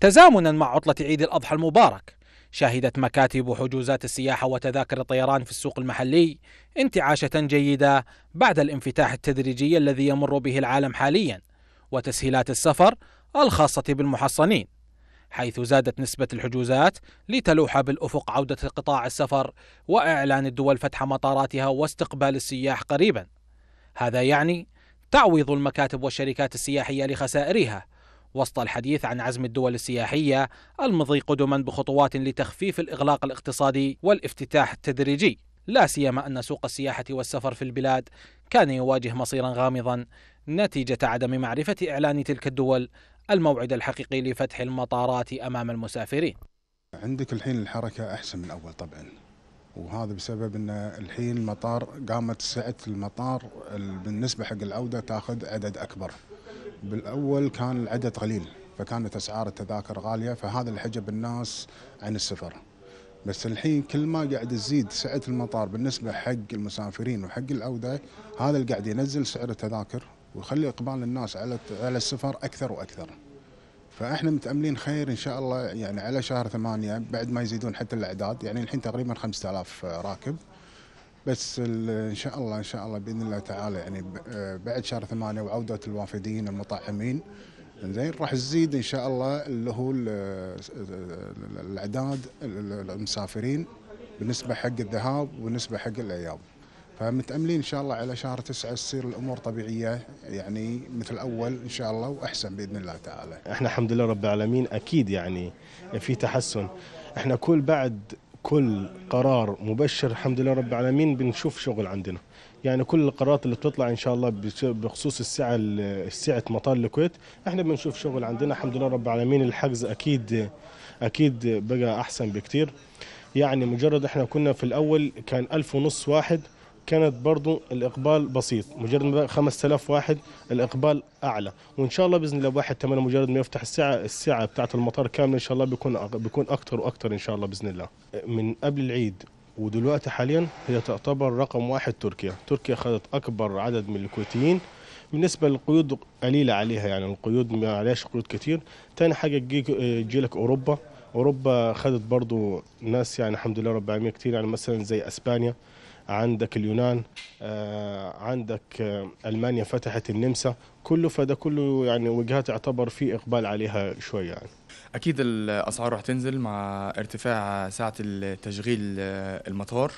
تزامنا مع عطلة عيد الأضحى المبارك شهدت مكاتب حجوزات السياحة وتذاكر الطيران في السوق المحلي انتعاشة جيدة بعد الانفتاح التدريجي الذي يمر به العالم حاليا وتسهيلات السفر الخاصة بالمحصنين حيث زادت نسبة الحجوزات لتلوح بالأفق عودة قطاع السفر وإعلان الدول فتح مطاراتها واستقبال السياح قريبا هذا يعني تعويض المكاتب والشركات السياحية لخسائرها وسط الحديث عن عزم الدول السياحية المضي قدما بخطوات لتخفيف الإغلاق الاقتصادي والافتتاح التدريجي لا سيما أن سوق السياحة والسفر في البلاد كان يواجه مصيرا غامضا نتيجة عدم معرفة إعلان تلك الدول الموعد الحقيقي لفتح المطارات أمام المسافرين عندك الحين الحركة أحسن من أول طبعا وهذا بسبب أن الحين المطار قامت سعة المطار بالنسبة حق العودة تاخذ عدد أكبر بالاول كان العدد قليل فكانت اسعار التذاكر غاليه فهذا اللي حجب الناس عن السفر بس الحين كل ما قاعد تزيد سعه المطار بالنسبه حق المسافرين وحق العوده هذا اللي قاعد ينزل سعر التذاكر ويخلي اقبال الناس على على السفر اكثر واكثر. فاحنا متاملين خير ان شاء الله يعني على شهر ثمانية بعد ما يزيدون حتى الاعداد يعني الحين تقريبا 5000 راكب بس ان شاء الله ان شاء الله باذن الله تعالى يعني آه، بعد شهر ثمانية وعوده الوافدين المطعمين زين راح تزيد ان شاء الله اللي هو الاعداد المسافرين بالنسبه حق الذهاب وبالنسبه حق الاياب فمتاملين ان شاء الله على شهر تسعة تصير الامور طبيعيه يعني مثل اول ان شاء الله واحسن باذن الله تعالى. احنا الحمد لله رب العالمين اكيد يعني في تحسن. احنا كل بعد كل قرار مبشر الحمد لله رب العالمين بنشوف شغل عندنا يعني كل القرارات اللي بتطلع ان شاء الله بخصوص السعه سعه مطار الكويت احنا بنشوف شغل عندنا الحمد لله رب العالمين الحجز اكيد اكيد بقى احسن بكتير يعني مجرد احنا كنا في الاول كان ألف ونص واحد كانت برضو الإقبال بسيط مجرد ما 5000 واحد الإقبال أعلى وإن شاء الله بإذن الله واحد تمام مجرد ما يفتح الساعة الساعة بتاعة المطار كاملة إن شاء الله بيكون بيكون أكتر وأكتر إن شاء الله بإذن الله من قبل العيد ودلوقتي حاليا هي تعتبر رقم واحد تركيا تركيا خدت أكبر عدد من الكويتيين بالنسبة للقيود قليلة عليها يعني القيود ما عليهاش قيود كتير تاني حاجة تجيلك أوروبا أوروبا خدت برضو ناس يعني الحمد لله رب العالمين كتير يعني مثلا زي أسبانيا عندك اليونان آه، عندك آه، المانيا فتحت النمسا كله فده كله يعني وجهات يعتبر في اقبال عليها شويه يعني اكيد الاسعار راح تنزل مع ارتفاع ساعه التشغيل آه، المطار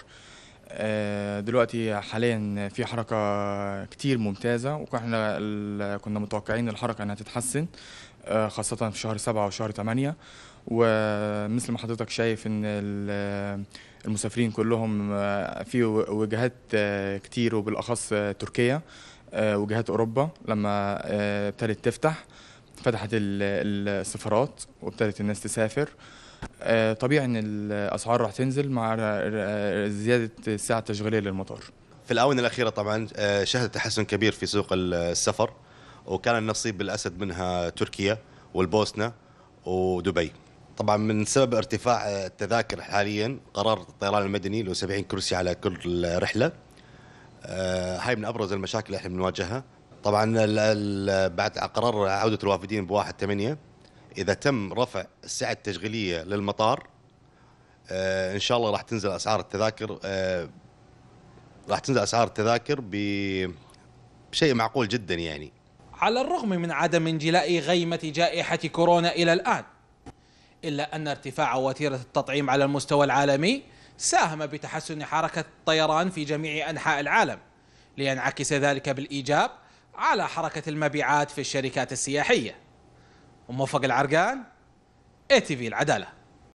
آه، دلوقتي حاليا في حركة كتير ممتازة وكنا كنا متوقعين الحركة انها تتحسن آه، خاصة في شهر سبعة وشهر تمانية ومثل ما حضرتك شايف ان المسافرين كلهم آه، في وجهات كتير وبالاخص تركيا وجهات اوروبا لما ابتدت تفتح فتحت السفارات وابتدت الناس تسافر آه، طبيعي ان الاسعار راح تنزل مع زياده الساعه التشغيليه للمطار في الاونه الاخيره طبعا آه، شهدت تحسن كبير في سوق السفر وكان النصيب بالاسد منها تركيا والبوسنه ودبي طبعا من سبب ارتفاع التذاكر حاليا قرار الطيران المدني له 70 كرسي على كل رحله آه، هاي من ابرز المشاكل اللي احنا بنواجهها طبعا بعد قرار عوده الوافدين بواحد 8 اذا تم رفع السعه التشغيليه للمطار آه، ان شاء الله راح تنزل اسعار التذاكر آه، راح تنزل اسعار التذاكر بشيء معقول جدا يعني على الرغم من عدم انجلاء غيمه جائحه كورونا الى الان الا ان ارتفاع وتيره التطعيم على المستوى العالمي ساهم بتحسن حركه الطيران في جميع انحاء العالم لينعكس ذلك بالايجاب على حركه المبيعات في الشركات السياحيه وموفق العرقان اي تي في العداله